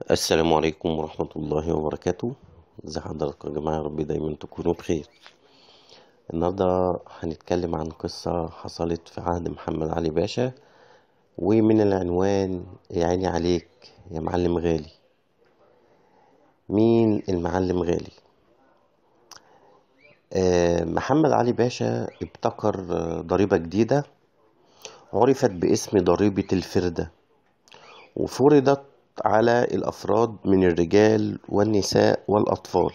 السلام عليكم ورحمة الله وبركاته ازي حضراتكم يا جماعة يا رب دايما تكونوا بخير النهاردة هنتكلم عن قصة حصلت في عهد محمد علي باشا ومن العنوان يا عيني عليك يا معلم غالي مين المعلم غالي آه، محمد علي باشا ابتكر ضريبة جديدة عرفت باسم ضريبة الفردة وفرضت على الأفراد من الرجال والنساء والأطفال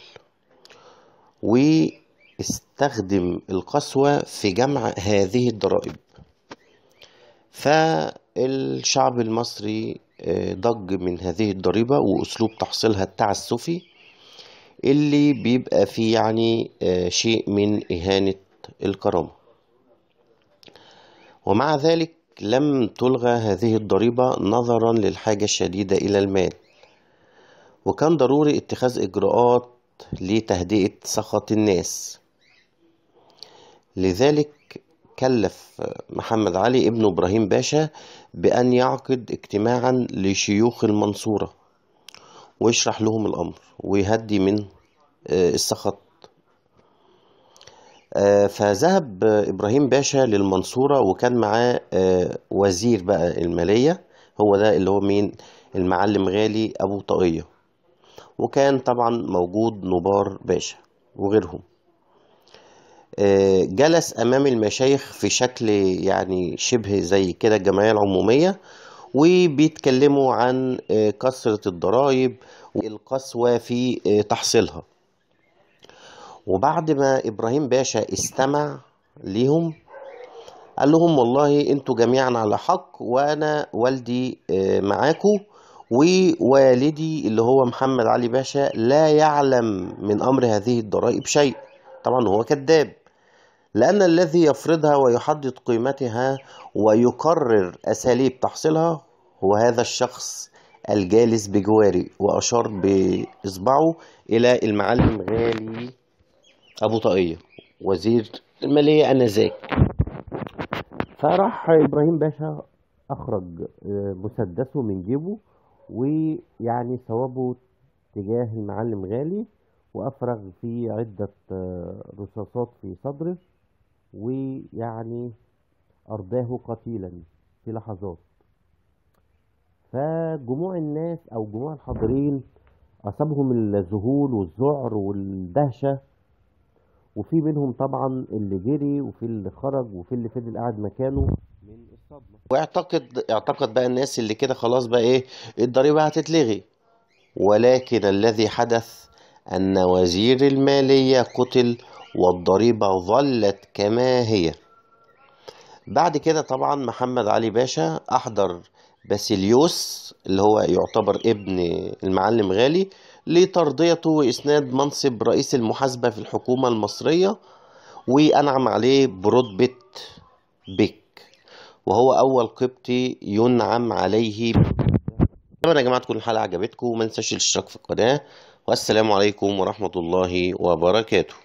واستخدم القسوة في جمع هذه الضرائب فالشعب المصري آه، ضج من هذه الضريبة وأسلوب تحصيلها التعسفي اللي بيبقى فيه يعني آه، شيء من إهانة الكرامة ومع ذلك لم تلغى هذه الضريبة نظرا للحاجة الشديدة إلى المال وكان ضروري اتخاذ إجراءات لتهدئة سخط الناس لذلك كلف محمد علي ابن إبراهيم باشا بأن يعقد اجتماعا لشيوخ المنصورة ويشرح لهم الأمر ويهدي من آه، السخط آه، فذهب إبراهيم باشا للمنصورة وكان معاه آه، وزير بقى المالية هو ده اللي هو مين المعلم غالي أبو طاقية وكان طبعا موجود نبار باشا وغيرهم آه، جلس أمام المشايخ في شكل يعني شبه زي كده الجمعية العمومية وبيتكلموا عن كثرة الضرائب والقسوة في تحصيلها وبعد ما إبراهيم باشا استمع ليهم قال لهم والله انتوا جميعا على حق وانا والدي آه، معاكم ووالدي اللي هو محمد علي باشا لا يعلم من امر هذه الضرائب شيء طبعا هو كذاب لان الذي يفرضها ويحدد قيمتها ويقرر اساليب تحصيلها هو هذا الشخص الجالس بجواري واشار باصبعه الى المعلم غالي أبو طاقية وزير المالية آنذاك فراح إبراهيم باشا أخرج آه، مسدسه من جيبه ويعني ثوابه تجاه المعلم غالي وأفرغ في عدة آه، رصاصات في صدره ويعني أرضاه قتيلا في لحظات فجموع الناس أو جموع الحاضرين أصابهم الذهول والذعر والدهشة وفي منهم طبعا اللي جري وفي اللي خرج وفي اللي فضل قاعد مكانه من الصدمه واعتقد اعتقد بقى الناس اللي كده خلاص بقى ايه الضريبه هتتلغي ولكن الذي حدث ان وزير الماليه قتل والضريبه ظلت كما هي بعد كده طبعا محمد علي باشا احضر باسيليوس اللي هو يعتبر ابن المعلم غالي لترضيته وإسناد منصب رئيس المحاسبة في الحكومة المصرية وأنعم عليه برتبة بك وهو أول قبطي ينعم عليه طبعا يا جماعة تكون الحلقة عجبتكم وما تنساش الاشتراك في القناة والسلام عليكم ورحمة الله وبركاته